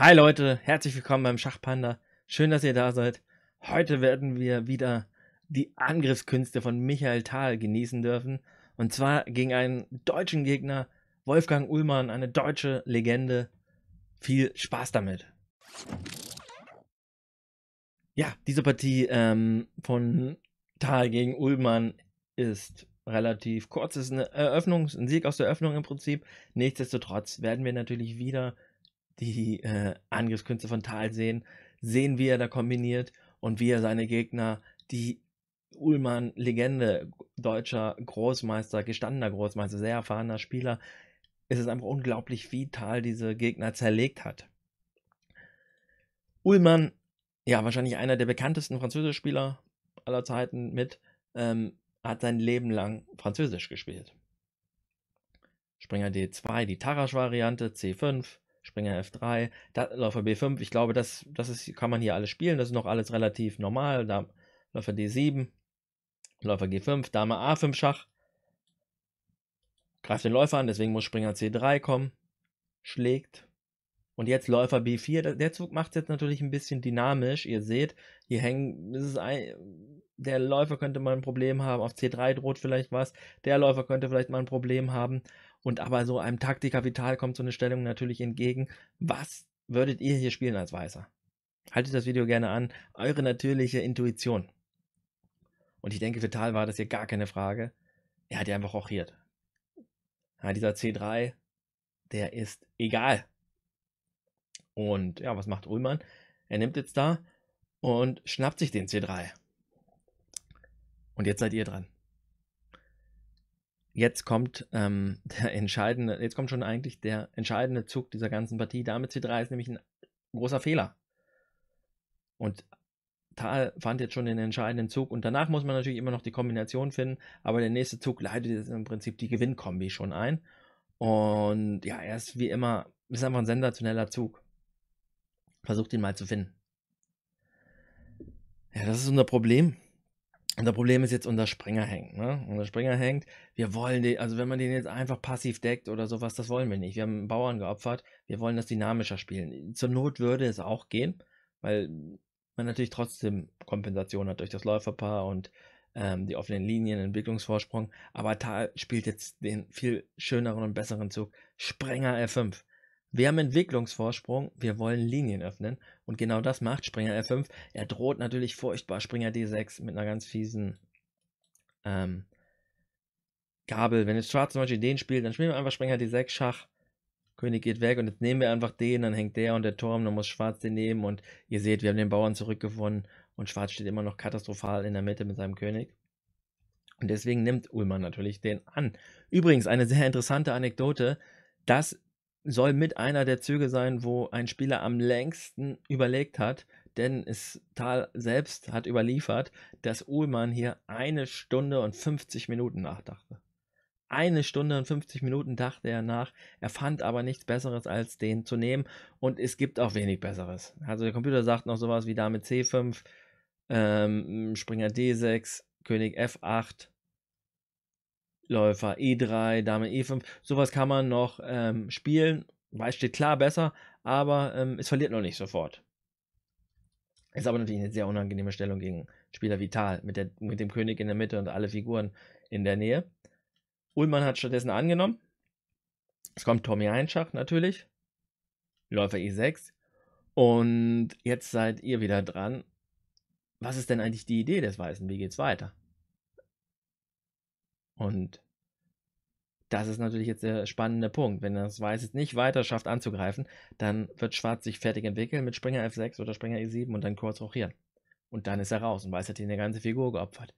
Hi Leute, herzlich willkommen beim Schachpanda. Schön, dass ihr da seid. Heute werden wir wieder die Angriffskünste von Michael Thal genießen dürfen. Und zwar gegen einen deutschen Gegner, Wolfgang Ullmann, eine deutsche Legende. Viel Spaß damit. Ja, diese Partie ähm, von Thal gegen Ullmann ist relativ kurz. Es ist eine Eröffnung, ein Sieg aus der Eröffnung im Prinzip. Nichtsdestotrotz werden wir natürlich wieder die äh, Angriffskünste von Tal sehen, sehen, wie er da kombiniert und wie er seine Gegner, die Ullmann, Legende, deutscher Großmeister, gestandener Großmeister, sehr erfahrener Spieler, ist es einfach unglaublich, wie Tal diese Gegner zerlegt hat. Ullmann, ja, wahrscheinlich einer der bekanntesten französischen Spieler aller Zeiten mit, ähm, hat sein Leben lang Französisch gespielt. Springer D2, die Tarasch-Variante, C5, Springer F3, da, Läufer B5. Ich glaube, das, das ist, kann man hier alles spielen. Das ist noch alles relativ normal. Da, Läufer D7, Läufer G5, Dame A5 Schach. Greift den Läufer an, deswegen muss Springer C3 kommen. Schlägt. Und jetzt Läufer B4, der Zug macht es jetzt natürlich ein bisschen dynamisch. Ihr seht, hier hängen, ist ein, der Läufer könnte mal ein Problem haben, auf C3 droht vielleicht was, der Läufer könnte vielleicht mal ein Problem haben. Und aber so einem Taktiker Vital kommt so eine Stellung natürlich entgegen. Was würdet ihr hier spielen als Weißer? Haltet das Video gerne an, eure natürliche Intuition. Und ich denke, Vital war das hier gar keine Frage. Er hat ja einfach rochiert. Ja, dieser C3, der ist egal. Und ja, was macht Ullmann? Er nimmt jetzt da und schnappt sich den C3. Und jetzt seid ihr dran. Jetzt kommt ähm, der entscheidende, jetzt kommt schon eigentlich der entscheidende Zug dieser ganzen Partie. Dame C3 ist nämlich ein großer Fehler. Und Tal fand jetzt schon den entscheidenden Zug und danach muss man natürlich immer noch die Kombination finden, aber der nächste Zug leitet jetzt im Prinzip die Gewinnkombi schon ein. Und ja, er ist wie immer, ist einfach ein sensationeller Zug. Versucht ihn mal zu finden. Ja, das ist unser Problem. Unser Problem ist jetzt, unser Springer hängt. Ne? Unser Springer hängt. Wir wollen den, also wenn man den jetzt einfach passiv deckt oder sowas, das wollen wir nicht. Wir haben einen Bauern geopfert. Wir wollen das dynamischer spielen. Zur Not würde es auch gehen, weil man natürlich trotzdem Kompensation hat durch das Läuferpaar und ähm, die offenen Linien, Entwicklungsvorsprung. Aber Tal spielt jetzt den viel schöneren und besseren Zug Sprenger F5. Wir haben Entwicklungsvorsprung, wir wollen Linien öffnen und genau das macht Springer F5. Er droht natürlich furchtbar Springer D6 mit einer ganz fiesen ähm, Gabel. Wenn jetzt Schwarz zum Beispiel den spielt, dann spielen wir einfach Springer D6 Schach. König geht weg und jetzt nehmen wir einfach den, dann hängt der und der Turm, dann muss Schwarz den nehmen und ihr seht, wir haben den Bauern zurückgewonnen und Schwarz steht immer noch katastrophal in der Mitte mit seinem König. Und deswegen nimmt Ullmann natürlich den an. Übrigens eine sehr interessante Anekdote, dass soll mit einer der Züge sein, wo ein Spieler am längsten überlegt hat, denn es Tal selbst hat überliefert, dass Uhlmann hier eine Stunde und 50 Minuten nachdachte. Eine Stunde und 50 Minuten dachte er nach, er fand aber nichts Besseres als den zu nehmen und es gibt auch wenig Besseres. Also der Computer sagt noch sowas wie Dame C5, ähm, Springer D6, König F8, Läufer, E3, Dame E5, sowas kann man noch ähm, spielen. Weiß steht klar besser, aber ähm, es verliert noch nicht sofort. Ist aber natürlich eine sehr unangenehme Stellung gegen Spieler Vital mit, der, mit dem König in der Mitte und alle Figuren in der Nähe. Ullmann hat stattdessen angenommen. Es kommt Tommy Einschach natürlich. Läufer E6. Und jetzt seid ihr wieder dran. Was ist denn eigentlich die Idee des Weißen? Wie geht's weiter? Und das ist natürlich jetzt der spannende Punkt. Wenn das Weiß jetzt nicht weiter schafft anzugreifen, dann wird Schwarz sich fertig entwickeln mit Springer F6 oder Springer E7 und dann kurz rochieren. Und dann ist er raus und Weiß hat ihn eine ganze Figur geopfert.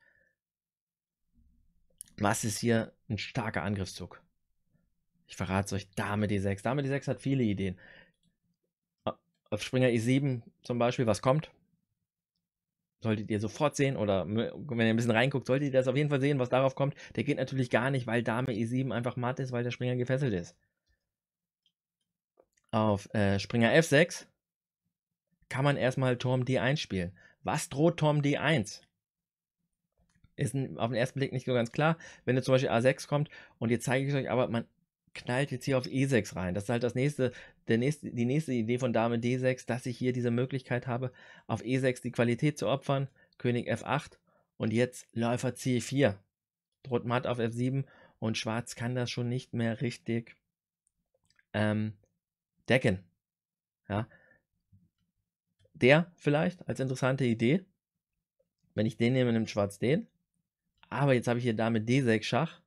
Was ist hier ein starker Angriffszug? Ich verrate es euch, Dame D6. Dame D6 hat viele Ideen. Äh, auf Springer E7 zum Beispiel, was kommt? solltet ihr sofort sehen oder wenn ihr ein bisschen reinguckt, solltet ihr das auf jeden Fall sehen, was darauf kommt. Der geht natürlich gar nicht, weil Dame E7 einfach matt ist, weil der Springer gefesselt ist. Auf äh, Springer F6 kann man erstmal Turm D1 spielen. Was droht Turm D1? Ist auf den ersten Blick nicht so ganz klar. Wenn du zum Beispiel A6 kommt und jetzt zeige ich euch aber, man knallt jetzt hier auf E6 rein. Das ist halt das nächste, der nächste, die nächste Idee von Dame D6, dass ich hier diese Möglichkeit habe, auf E6 die Qualität zu opfern. König F8 und jetzt Läufer C4. Droht matt auf F7 und Schwarz kann das schon nicht mehr richtig ähm, decken. Ja. Der vielleicht als interessante Idee. Wenn ich den nehme, nimmt Schwarz den. Aber jetzt habe ich hier Dame D6 Schach.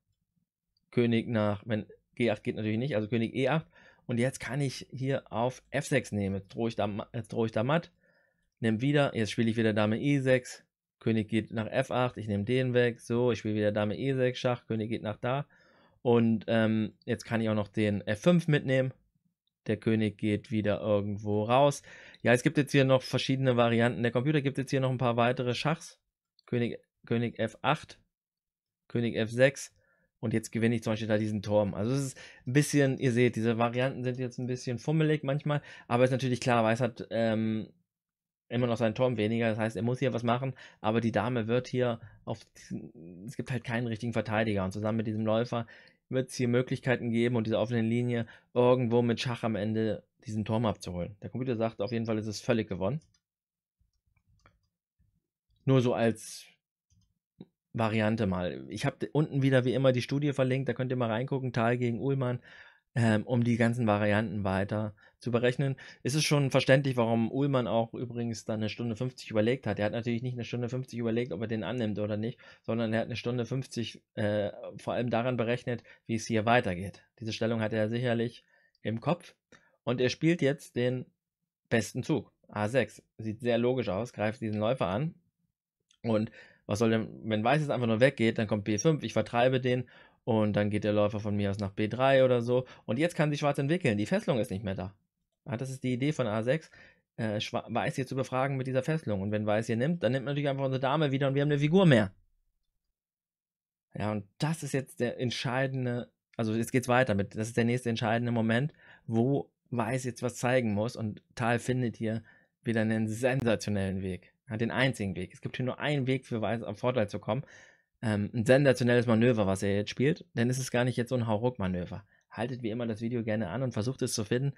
König nach, wenn G8 geht natürlich nicht, also König E8. Und jetzt kann ich hier auf F6 nehmen. Jetzt drohe ich da, drohe ich da matt. Nehme wieder, jetzt spiele ich wieder Dame E6. König geht nach F8, ich nehme den weg. So, ich spiele wieder Dame E6, Schach, König geht nach da. Und ähm, jetzt kann ich auch noch den F5 mitnehmen. Der König geht wieder irgendwo raus. Ja, es gibt jetzt hier noch verschiedene Varianten. Der Computer gibt jetzt hier noch ein paar weitere Schachs. König, König F8, König F6 und jetzt gewinne ich zum Beispiel da diesen Turm. Also es ist ein bisschen, ihr seht, diese Varianten sind jetzt ein bisschen fummelig manchmal, aber es ist natürlich klar, Weiß hat ähm, immer noch seinen Turm weniger, das heißt, er muss hier was machen, aber die Dame wird hier auf, es gibt halt keinen richtigen Verteidiger und zusammen mit diesem Läufer wird es hier Möglichkeiten geben und diese offene Linie irgendwo mit Schach am Ende diesen Turm abzuholen. Der Computer sagt, auf jeden Fall ist es völlig gewonnen. Nur so als Variante mal. Ich habe unten wieder wie immer die Studie verlinkt, da könnt ihr mal reingucken, Tal gegen Ullmann, ähm, um die ganzen Varianten weiter zu berechnen. Ist es schon verständlich, warum Ullmann auch übrigens dann eine Stunde 50 überlegt hat. Er hat natürlich nicht eine Stunde 50 überlegt, ob er den annimmt oder nicht, sondern er hat eine Stunde 50 äh, vor allem daran berechnet, wie es hier weitergeht. Diese Stellung hat er sicherlich im Kopf und er spielt jetzt den besten Zug. A6 sieht sehr logisch aus, greift diesen Läufer an und was soll denn, wenn Weiß jetzt einfach nur weggeht, dann kommt B5, ich vertreibe den und dann geht der Läufer von mir aus nach B3 oder so. Und jetzt kann sich Schwarz entwickeln. Die Fesselung ist nicht mehr da. Ja, ah, das ist die Idee von A6. Äh, Weiß hier zu befragen mit dieser Fesselung. Und wenn Weiß hier nimmt, dann nimmt natürlich einfach unsere Dame wieder und wir haben eine Figur mehr. Ja, und das ist jetzt der entscheidende, also jetzt geht's weiter mit, das ist der nächste entscheidende Moment, wo Weiß jetzt was zeigen muss und Tal findet hier wieder einen sensationellen Weg. Ja, den einzigen Weg. Es gibt hier nur einen Weg, für Weiß auf Vorteil zu kommen. Ähm, ein sensationelles Manöver, was er jetzt spielt, denn es ist gar nicht jetzt so ein Hauruck-Manöver. Haltet wie immer das Video gerne an und versucht es zu finden.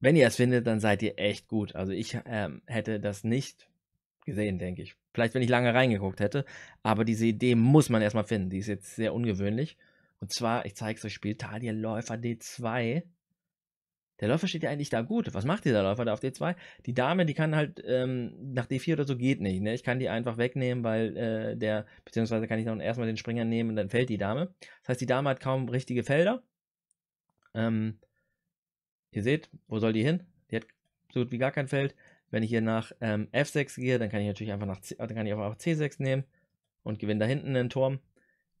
Wenn ihr es findet, dann seid ihr echt gut. Also ich ähm, hätte das nicht gesehen, denke ich. Vielleicht, wenn ich lange reingeguckt hätte, aber diese Idee muss man erstmal finden. Die ist jetzt sehr ungewöhnlich. Und zwar, ich zeige es euch, spielt Talia Läufer D2 der Läufer steht ja eigentlich da gut. Was macht dieser Läufer da auf D2? Die Dame, die kann halt ähm, nach D4 oder so geht nicht. Ne? Ich kann die einfach wegnehmen, weil äh, der, beziehungsweise kann ich dann erstmal den Springer nehmen und dann fällt die Dame. Das heißt, die Dame hat kaum richtige Felder. Ähm, ihr seht, wo soll die hin? Die hat so gut wie gar kein Feld. Wenn ich hier nach ähm, F6 gehe, dann kann ich natürlich einfach nach C, äh, dann kann ich auch C6 nehmen und gewinne da hinten einen Turm.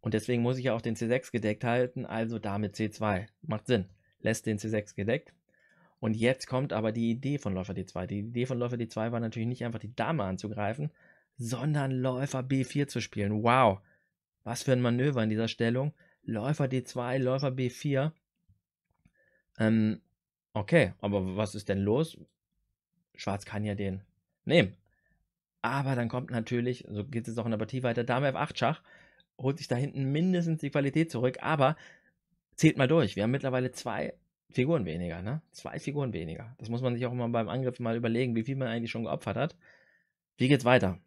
Und deswegen muss ich ja auch den C6 gedeckt halten, also damit C2. Macht Sinn. Lässt den C6 gedeckt. Und jetzt kommt aber die Idee von Läufer D2. Die Idee von Läufer D2 war natürlich nicht einfach die Dame anzugreifen, sondern Läufer B4 zu spielen. Wow, was für ein Manöver in dieser Stellung. Läufer D2, Läufer B4. Ähm, okay, aber was ist denn los? Schwarz kann ja den nehmen. Aber dann kommt natürlich, so geht es auch in der Partie weiter, Dame F8 Schach, holt sich da hinten mindestens die Qualität zurück, aber zählt mal durch. Wir haben mittlerweile zwei Figuren weniger, ne? Zwei Figuren weniger. Das muss man sich auch immer beim Angriff mal überlegen, wie viel man eigentlich schon geopfert hat. Wie geht's weiter?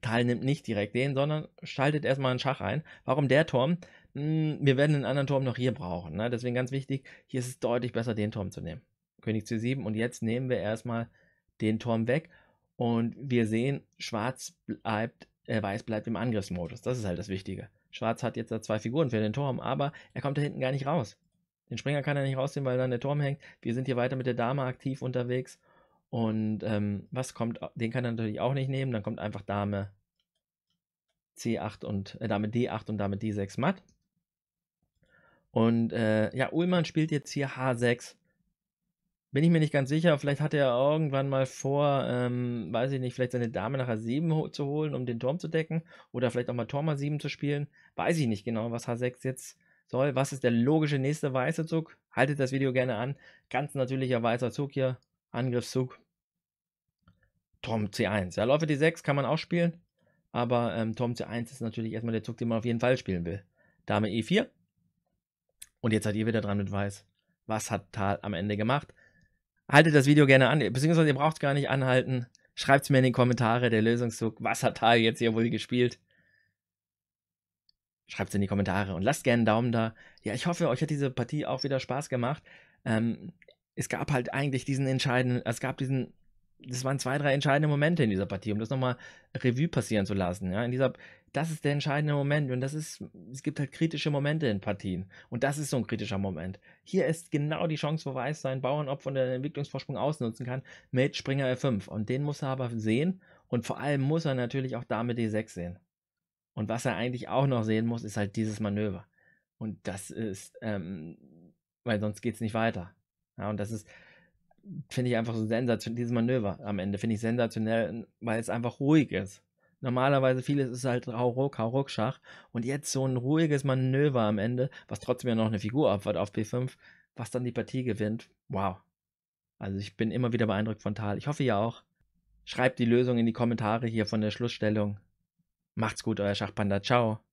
Teil nimmt nicht direkt den, sondern schaltet erstmal einen Schach ein. Warum der Turm? Hm, wir werden einen anderen Turm noch hier brauchen. Ne? Deswegen ganz wichtig, hier ist es deutlich besser, den Turm zu nehmen. König c 7 und jetzt nehmen wir erstmal den Turm weg und wir sehen, schwarz bleibt, äh, weiß bleibt im Angriffsmodus. Das ist halt das Wichtige. Schwarz hat jetzt da zwei Figuren für den Turm, aber er kommt da hinten gar nicht raus. Den Springer kann er nicht rausziehen, weil dann der Turm hängt. Wir sind hier weiter mit der Dame aktiv unterwegs. Und ähm, was kommt, den kann er natürlich auch nicht nehmen. Dann kommt einfach Dame C8 und äh, Dame D8 und Dame D6 matt. Und äh, ja, Ullmann spielt jetzt hier H6. Bin ich mir nicht ganz sicher. Vielleicht hat er irgendwann mal vor, ähm, weiß ich nicht, vielleicht seine Dame nach H7 zu holen, um den Turm zu decken. Oder vielleicht auch mal Turm H7 zu spielen. Weiß ich nicht genau, was H6 jetzt Toll, was ist der logische nächste weiße Zug? Haltet das Video gerne an. Ganz natürlicher weißer Zug hier. Angriffszug. Tom C1. Ja, Läufer D6 kann man auch spielen. Aber ähm, Tom C1 ist natürlich erstmal der Zug, den man auf jeden Fall spielen will. Dame E4. Und jetzt seid ihr wieder dran mit Weiß. Was hat Tal am Ende gemacht? Haltet das Video gerne an, beziehungsweise ihr braucht es gar nicht anhalten. Schreibt es mir in die Kommentare, der Lösungszug. Was hat Tal jetzt hier wohl gespielt? Schreibt es in die Kommentare und lasst gerne einen Daumen da. Ja, ich hoffe, euch hat diese Partie auch wieder Spaß gemacht. Ähm, es gab halt eigentlich diesen entscheidenden, es gab diesen, das waren zwei, drei entscheidende Momente in dieser Partie, um das nochmal Revue passieren zu lassen. Ja, in dieser, das ist der entscheidende Moment und das ist, es gibt halt kritische Momente in Partien und das ist so ein kritischer Moment. Hier ist genau die Chance, wo Weiß seinen Bauernopfer und den Entwicklungsvorsprung ausnutzen kann mit Springer F5 und den muss er aber sehen und vor allem muss er natürlich auch Dame D6 sehen. Und was er eigentlich auch noch sehen muss, ist halt dieses Manöver. Und das ist, ähm, weil sonst geht es nicht weiter. Ja, und das ist, finde ich einfach so sensationell, dieses Manöver am Ende finde ich sensationell, weil es einfach ruhig ist. Normalerweise vieles ist halt Hauruck, Hauruck, Schach. Und jetzt so ein ruhiges Manöver am Ende, was trotzdem ja noch eine Figur opfert auf P5, was dann die Partie gewinnt. Wow. Also ich bin immer wieder beeindruckt von Tal. Ich hoffe ja auch. Schreibt die Lösung in die Kommentare hier von der Schlussstellung. Macht's gut, euer Schachpanda. Ciao.